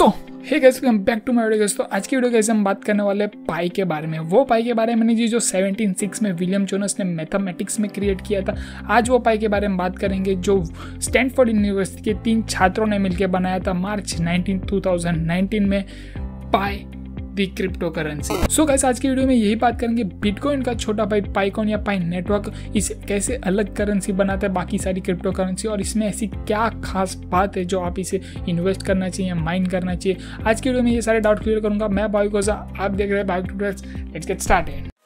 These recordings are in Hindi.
दोस्तों hey guys welcome back to my video दोस्तों आज की वीडियो कैसे हम बात करने वाले पाई के बारे में वो पाई के बारे में जी जो 176 में विलियम जोनस ने मैथमेटिक्स में क्रिएट किया था आज वो पाई के बारे में बात करेंगे जो स्टैनफोर्ड यूनिवर्सिटी के तीन छात्रों ने मिलकर बनाया था मार्च नाइनटीन टू में Pi the cryptocurrency so guys आज की वीडियो में यही बात करेंगे बिटकॉइन का छोटा भाई पाइकॉन या पाइन नेटवर्क इसे कैसे अलग करेंसी बनाता है बाकी सारी क्रिप्टो करेंसी और इसमें ऐसी क्या खास बात है जो आप इसे इन्वेस्ट करना चाहिए या माइन करना चाहिए आज की वीडियो में ये सारे डाउट क्लियर करूंगा मैं बायो आप देख रहे हैं बायो let's get started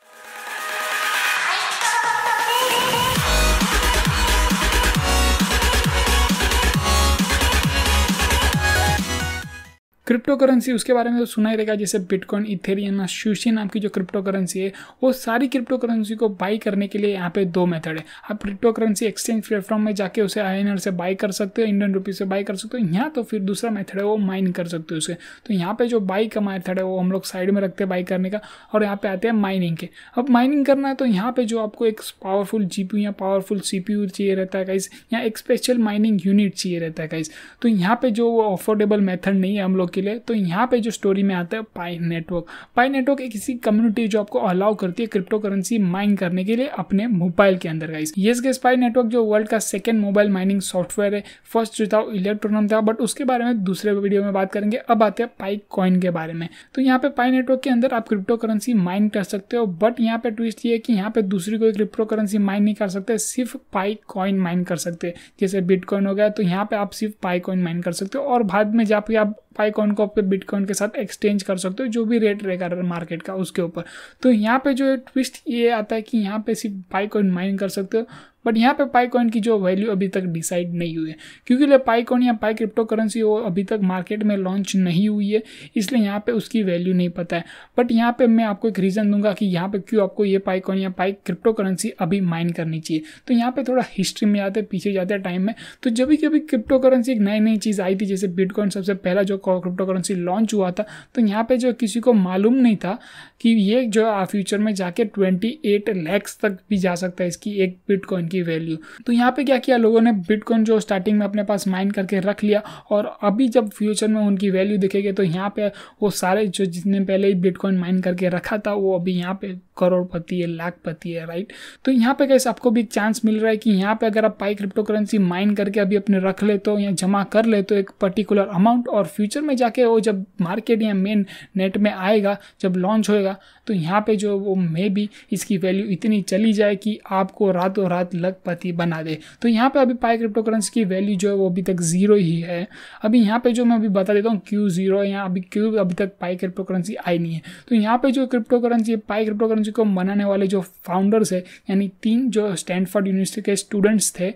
cryptocurrency उसके बारे में तो सुना ही रहेगा जैसे बिटकॉइन इथेरियन शूशी नाम की जो क्रिप्टो करेंसी है वो सारी क्रिप्टो करेंसी को बाई करने के लिए यहाँ पे दो मेथड है आप क्रिप्टो करेंसी एक्सचेंज प्लेटफॉर्म में जाके उसे आई से बाई कर सकते हो इंडियन रुपीज़ से बाई कर सकते हो यहाँ तो फिर दूसरा मेथड है वो माइन कर सकते हो उसे तो यहाँ पे जो बाई का मेथड है वो हम लोग साइड में रखते हैं बाई करने का और यहाँ पर आते हैं माइनिंग के अब माइनिंग करना है तो यहाँ पर जो आपको एक पावरफुल जी या पावरफुल सी चाहिए रहता है काइस यहाँ एक स्पेशल माइनिंग यूनिट चाहिए रहता है काइस तो यहाँ पे जो वो अफोर्डेबल मेथड नहीं है हम लोग के लिए तो यहाँ पे जो स्टोरी में आता है पाई नेटवर्क पाई नेटवर्क एक ऐसी कम्युनिटी जो आपको अलाउ करती है क्रिप्टो करेंसी माइन करने के लिए अपने मोबाइल के अंदर guys yes guys Pi network जो वर्ल्ड का सेकेंड मोबाइल माइनिंग सॉफ्टवेयर है फर्स्ट जो था इलेक्ट्रोनम था बट उसके बारे में दूसरे वीडियो में बात करेंगे अब आते हैं पाई कॉइन के बारे में तो यहाँ पे पाई नेटवर्क के अंदर आप क्रिप्टो करेंसी माइन कर सकते हो बट यहाँ पे ट्विस्ट ये है कि यहाँ पे दूसरी कोई क्रिप्टो करेंसी माइन नहीं कर सकते सिर्फ पाई कॉइन माइन कर सकते जैसे बिटकॉइन हो गया तो यहाँ पे आप सिर्फ पाई कॉइन माइन कर सकते हो और बाद में जब आप पाइकॉन को आपके बिटकॉइन के साथ एक्सचेंज कर सकते हो जो भी रेट रहेगा मार्केट का उसके ऊपर तो यहाँ पे जो ट्विस्ट ये आता है कि यहाँ पे सिर्फ पाइकॉइन माइन कर सकते हो बट यहाँ पे पाई कॉइन की जो वैल्यू अभी तक डिसाइड नहीं हुई है क्योंकि पाई कॉइन या पाई क्रिप्टो करेंसी वो अभी तक मार्केट में लॉन्च नहीं हुई है इसलिए यहाँ पे उसकी वैल्यू नहीं पता है बट यहाँ पे मैं आपको एक रीज़न दूंगा कि यहाँ पे क्यों आपको ये पाई कॉइन या पाई क्रिप्टो करेंसी अभी माइन करनी चाहिए तो यहाँ पर थोड़ा हिस्ट्री में जाते पीछे जाते टाइम में तो जब भी कभी क्रिप्टो करेंसी एक नई नई चीज़ आई थी जैसे बिटकॉइन सबसे पहला जो क्रिप्टो करेंसी लॉन्च हुआ था तो यहाँ पर जो किसी को मालूम नहीं था कि ये जो फ्यूचर में जाके ट्वेंटी एट लैक्स तक भी जा सकता है इसकी एक बिटकॉइन की वैल्यू तो यहाँ पे क्या किया लोगों ने बिटकॉइन जो स्टार्टिंग में अपने पास माइन करके रख लिया और अभी जब फ्यूचर में उनकी वैल्यू दिखेगी तो यहाँ पे वो सारे जो जितने पहले ही बिटकॉइन माइन करके रखा था वो अभी यहाँ पे करोड़पति है लाखपति है राइट तो यहाँ पे कैसे आपको भी एक चांस मिल रहा है कि यहाँ पे अगर आप पाई क्रिप्टो करेंसी माइन करके अभी अपने रख ले तो या जमा कर ले तो एक पर्टिकुलर अमाउंट और फ्यूचर में जाके वो जब मार्केट या मेन नेट में आएगा जब लॉन्च होएगा तो यहाँ पे जो वो मे भी इसकी वैल्यू इतनी चली जाए कि आपको रातों रात लखपति बना दे तो यहाँ पे अभी पाई क्रिप्टो करेंसी की वैल्यू जो है वो अभी तक ज़ीरो ही है अभी यहाँ पे जो मैं अभी बता देता हूँ क्यू ज़ीरो है यहाँ अभी क्यू अभी तक पाई क्रिप्टो करेंसी आई नहीं है तो यहाँ पे जो cryptocurrency Pi cryptocurrency को मनाने वाले जो फाउंडर्स है यानी तीन जो स्टैंडफर्ड यूनिवर्सिटी के स्टूडेंट्स थे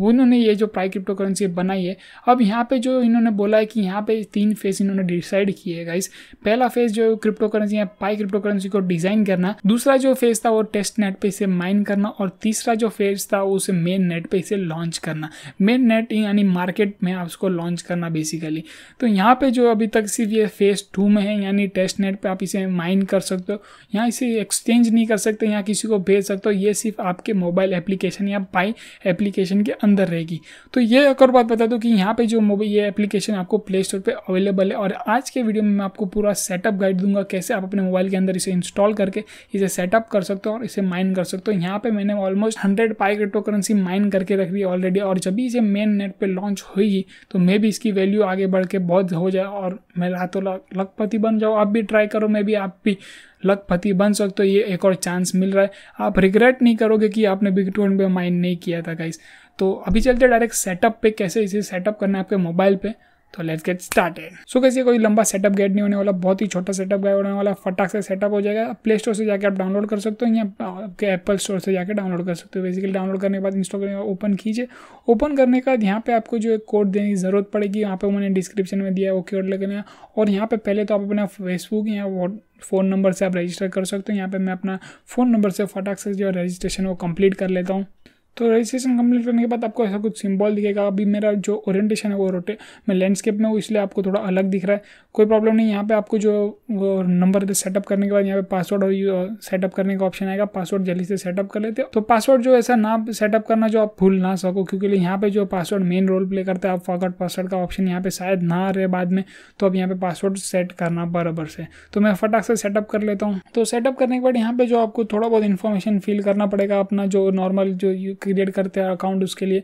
उन्होंने ये जो प्राई क्रिप्टो करेंसी बनाई है अब यहाँ पे जो इन्होंने बोला है कि यहाँ पे तीन फेज इन्होंने डिसाइड किए है गाइस पहला फेज जो क्रिप्टो करेंसी है पाई क्रिप्टो करेंसी को डिजाइन करना दूसरा जो फेज था वो टेस्ट नेट पे इसे माइन करना और तीसरा जो फेज था वो उसे मेन नेट पे इसे लॉन्च करना मेन नेट यानी मार्केट में आप उसको लॉन्च करना बेसिकली तो यहाँ पे जो अभी तक सिर्फ ये फेज टू में है यानी टेस्ट नेट पर आप इसे माइन कर सकते हो यहाँ इसे एक्सचेंज नहीं कर सकते यहाँ किसी को भेज सकते हो ये सिर्फ आपके मोबाइल एप्लीकेशन या पाई एप्लीकेशन के अंदर रहेगी तो ये एक और बात बता दूँ कि यहाँ पे जो मोबाइल ये एप्लीकेशन आपको प्ले स्टोर पर अवेलेबल है और आज के वीडियो में मैं आपको पूरा सेटअप गाइड दूंगा कैसे आप अपने मोबाइल के अंदर इसे इंस्टॉल करके इसे सेटअप कर सकते हो और इसे माइन कर सकते हो यहाँ पर मैंने almost hundred Pi cryptocurrency mine करके रख दी ऑलरेडी और जब भी इसे मेन नेट पर लॉन्च होगी तो मे भी इसकी वैल्यू आगे बढ़ के बहुत हो जाए और मैं रातों लखपति बन जाओ आप भी ट्राई करो मैं भी आप भी लखपति बन सकते हो तो ये एक और चांस मिल रहा है आप रिग्रेट नहीं करोगे कि आपने बिग टू पे माइंड नहीं किया था गाइस तो अभी चलते डायरेक्ट सेटअप पे कैसे इसे सेटअप करना है आपके मोबाइल पे तो लेट्स गेट है सो कैसे कोई लंबा सेटअप गेट नहीं होने वाला बहुत ही छोटा सेटअप गाइड होने वाला फटाक से सेटअप हो जाएगा प्ले स्टोर से जाकर आप डाउनलोड कर सकते हो या आपके एप्पल स्टोर से जाकर डाउनलोड कर सकते हो बेसिकली डाउनलोड करने के बाद इंस्टॉल करने ओपन कीजिए ओपन करने के बाद यहाँ पे आपको जो एक कोड देने की जरूरत पड़ेगी यहाँ पे मैंने डिस्क्रिप्शन में दिया ओके वो लगने और यहाँ पे पहले तो आप अपना फेसबुक या फ़ोन नंबर से आप रजिस्टर कर सकते हो यहाँ पे मैं अपना फ़ोन नंबर से फटाक से जो रजिस्ट्रेशन वो कंप्लीट कर लेता हूँ तो रजिस्ट्रेशन कंप्लीट करने के बाद आपको ऐसा कुछ सिंबल दिखेगा अभी मेरा जो ओरिएंटेशन है वो रोटे मैं लैंडस्केप में हूँ इसलिए आपको थोड़ा अलग दिख रहा है कोई प्रॉब्लम नहीं यहाँ पे आपको जो वो नंबर है सेटअप करने के बाद यहाँ पे पासवर्ड और सेटअप करने का ऑप्शन आएगा पासवर्ड जल्दी से सेटअप कर लेते हो तो पासवर्ड जो ऐसा ना सेटअप करना जो आप भूल ना सको क्योंकि यहाँ पे जो पासवर्ड मेन रोल प्ले करता है आप फॉकट पासवर्ड का ऑप्शन यहाँ पे शायद ना रहे बाद में तो अब यहाँ पे पासवर्ड सेट करना बराबर से तो मैं फटाक से सेटअप कर लेता हूँ तो सेटअप करने के बाद यहाँ पे जो आपको थोड़ा बहुत इन्फॉर्मेशन फिल करना पड़ेगा अपना जो नॉर्मल जो क्रिएट करते हैं अकाउंट उसके लिए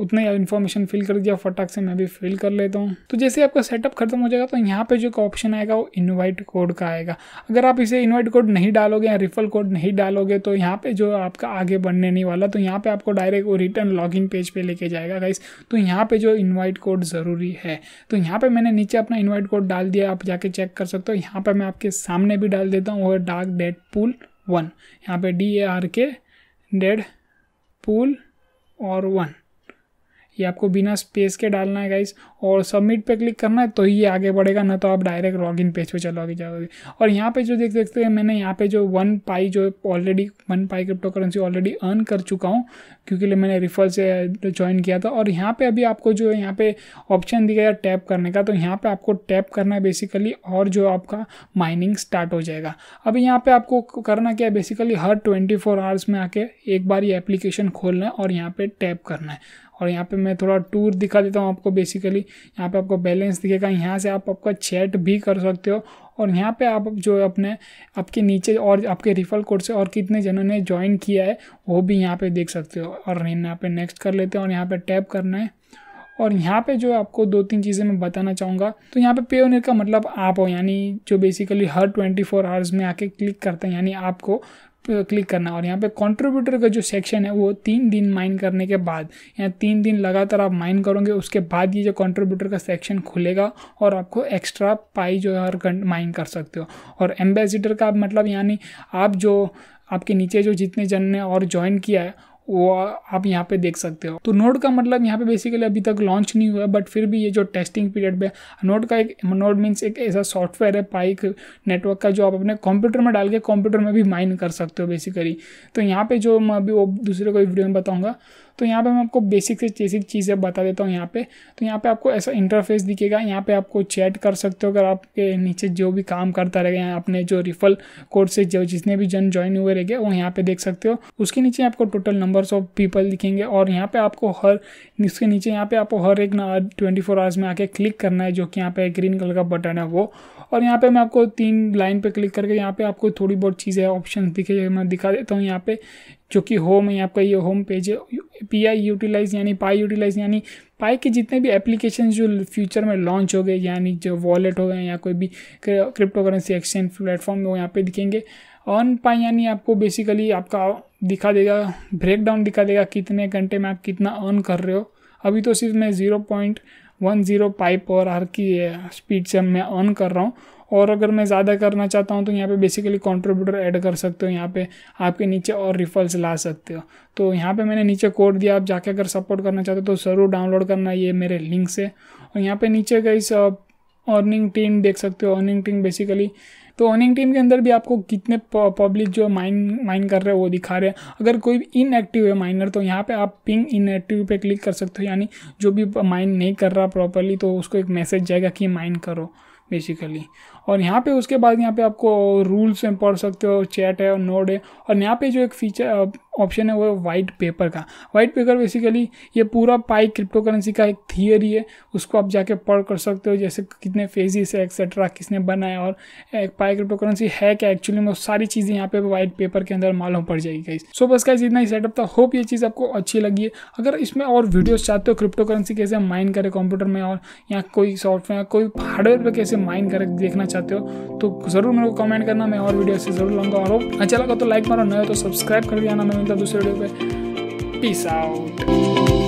उतना ही इन्फॉर्मेशन फिल कर दिया फटाक से मैं भी फिल कर लेता हूँ तो जैसे आपका सेटअप खत्म हो जाएगा तो यहाँ पे जो ऑप्शन आएगा वो इनवाइट कोड का आएगा अगर आप इसे इनवाइट कोड नहीं डालोगे या रिफल कोड नहीं डालोगे तो यहाँ पे जो आपका आगे बढ़ने नहीं वाला तो यहाँ पे आपको डायरेक्ट वो रिटर्न लॉगिन पेज पे लेके जाएगा गाइस तो यहाँ पे जो इन्वाइट कोड ज़रूरी है तो यहाँ पे मैंने नीचे अपना इन्वाइट कोड डाल दिया आप जाके चेक कर सकते हो यहाँ पर मैं आपके सामने भी डाल देता हूँ वो डार्क डेड पुल वन यहाँ पे डी ए आर के डेड pool or 1 ये आपको बिना स्पेस के डालना है गाइस और सबमिट पे क्लिक करना है तो ही आगे बढ़ेगा ना तो आप डायरेक्ट लॉग इन पेज पर चलोगे जाओगे और यहाँ पे जो देख सकते हैं मैंने यहाँ पे जो वन पाई जो already one Pi cryptocurrency already earn कर चुका हूँ क्योंकि मैंने रिफर से ज्वाइन किया था और यहाँ पर अभी आपको जो है यहाँ पर ऑप्शन दिया गया टैप करने का तो यहाँ पर आपको टैप करना है बेसिकली और जो आपका माइनिंग स्टार्ट हो जाएगा अभी यहाँ पर आपको करना क्या है बेसिकली हर ट्वेंटी आवर्स में आके एक बार ये एप्लीकेशन खोलना है और यहाँ पर टैप करना है और यहाँ पे मैं थोड़ा टूर दिखा देता हूँ आपको बेसिकली यहाँ पे आपको बैलेंस दिखेगा यहाँ से आप आपका चैट भी कर सकते हो और यहाँ पे आप जो अपने आपके नीचे और आपके रिफल कोड से और कितने जनों ने ज्वाइन किया है वो भी यहाँ पे देख सकते हो और यहाँ पे नेक्स्ट कर लेते हैं और यहाँ पर टैप करना है और यहाँ पे जो आपको दो तीन चीज़ें मैं बताना चाहूँगा तो यहाँ पे पेओनियर का मतलब आप हो यानी जो बेसिकली हर 24 फोर आवर्स में आके क्लिक करते हैं यानी आपको क्लिक करना और यहाँ पे कंट्रीब्यूटर का जो सेक्शन है वो तीन दिन माइन करने के बाद यहाँ तीन दिन लगातार आप माइन करोगे उसके बाद ये जो कंट्रीब्यूटर का सेक्शन खुलेगा और आपको एक्स्ट्रा पाई जो है हर माइन कर सकते हो और एम्बेसिडर का मतलब यानी आप जो आपके नीचे जो जितने जन ने और ज्वाइन किया है वो आप यहाँ पे देख सकते हो तो नोड का मतलब यहाँ पे बेसिकली अभी तक लॉन्च नहीं हुआ बट फिर भी ये जो टेस्टिंग पीरियड पे नोड का एक नोड मीन्स एक ऐसा सॉफ्टवेयर है पाइक नेटवर्क का जो आप अपने कंप्यूटर में डाल के कंप्यूटर में भी माइन कर सकते हो बेसिकली तो यहाँ पे जो मैं अभी वो दूसरे कोई वीडियो में बताऊँगा तो यहाँ पे मैं आपको बेसिक से बेसिक चीज़ें बता देता हूँ यहाँ पे तो यहाँ पे आपको ऐसा इंटरफेस दिखेगा यहाँ पे आपको चैट कर सकते हो अगर आपके नीचे जो भी काम करता रहेगा अपने जो रिफल कोड से जो जितने भी जन ज्वाइन हुए रहेंगे वो यहाँ पे देख सकते हो उसके नीचे आपको टोटल नंबर्स ऑफ पीपल दिखेंगे और यहाँ पर आपको हर इसके नीचे यहाँ पर आपको हर एक ना ट्वेंटी फोर आवर्स में आके क्लिक करना है जो कि यहाँ पे ग्रीन कलर का बटन है वो और यहाँ पे मैं आपको तीन लाइन पे क्लिक करके यहाँ पे आपको थोड़ी बहुत चीज़ें ऑप्शन दिखे मैं दिखा देता हूँ यहाँ पे जो कि होम है आपका ये होम पेज है पी आई यूटिलाइज यानी पाई यूटिलाइज यानी पाई के जितने भी एप्लीकेशन जो फ्यूचर में लॉन्च हो गए यानी जो वॉलेट हो गए या कोई भी क्रिप्टो करेंसी एक्सचेंज प्लेटफॉर्म वो यहाँ पे दिखेंगे ऑन पाई यानी आपको बेसिकली आपका दिखा देगा ब्रेक डाउन दिखा देगा कितने घंटे में आप कितना अर्न कर रहे हो अभी तो सिर्फ मैं zero point one zero Pi पर हर की स्पीड से मैं अर्न कर रहा हूँ और अगर मैं ज़्यादा करना चाहता हूँ तो यहाँ पे बेसिकली कॉन्ट्रीब्यूटर ऐड कर सकते हो यहाँ पे आपके नीचे और रिफल्स ला सकते हो तो यहाँ पे मैंने नीचे कोड दिया आप जाके अगर सपोर्ट करना चाहते हो तो ज़रूर डाउनलोड करना ये मेरे लिंक से और यहाँ पर नीचे गई अर्निंग टीम देख सकते हो अर्निंग टीम बेसिकली तो अर्निंग टीम के अंदर भी आपको कितने पब्लिक जो माइन माइन कर रहे हैं वो दिखा रहे हैं अगर कोई इनएक्टिव है माइनर तो यहाँ पे आप पिंग इनएक्टिव पे क्लिक कर सकते हो यानी जो भी माइन नहीं कर रहा प्रॉपरली तो उसको एक मैसेज जाएगा कि माइन करो बेसिकली और यहाँ पे उसके बाद यहाँ पे आपको रूल्स में पढ़ सकते हो चैट है और नोड है और यहाँ पे जो एक फीचर ऑप्शन है वो है वाइट पेपर का वाइट पेपर बेसिकली ये पूरा पाई क्रिप्टो करेंसी का एक थियरी है उसको आप जाके पढ़ कर सकते हो जैसे कितने फेजिस है एक्सेट्रा किसने बनाया और एक पाई क्रिप्टो करेंसी है क्या एक्चुअली में सारी चीज़ें यहाँ पे वाइट पेपर के अंदर मालूम पड़ जाएगी कहीं सो बस का इतना ही सेटअप था होप ये चीज़ आपको अच्छी लगी है अगर इसमें और वीडियोज चाहते हो क्रिप्टो करेंसी कैसे माइन करें कंप्यूटर में और यहाँ कोई सॉफ्टवेयर कोई हार्डवेयर पर कैसे माइन करें देखना चाहते हो तो ज़रूर मेरे को कमेंट करना मैं और वीडियो से ज़रूर लाऊंगा और अच्छा लगा तो लाइक मारो नया तो सब्सक्राइब कर दिया आना मैं मिलता दूसरे वीडियो पर पीस आउट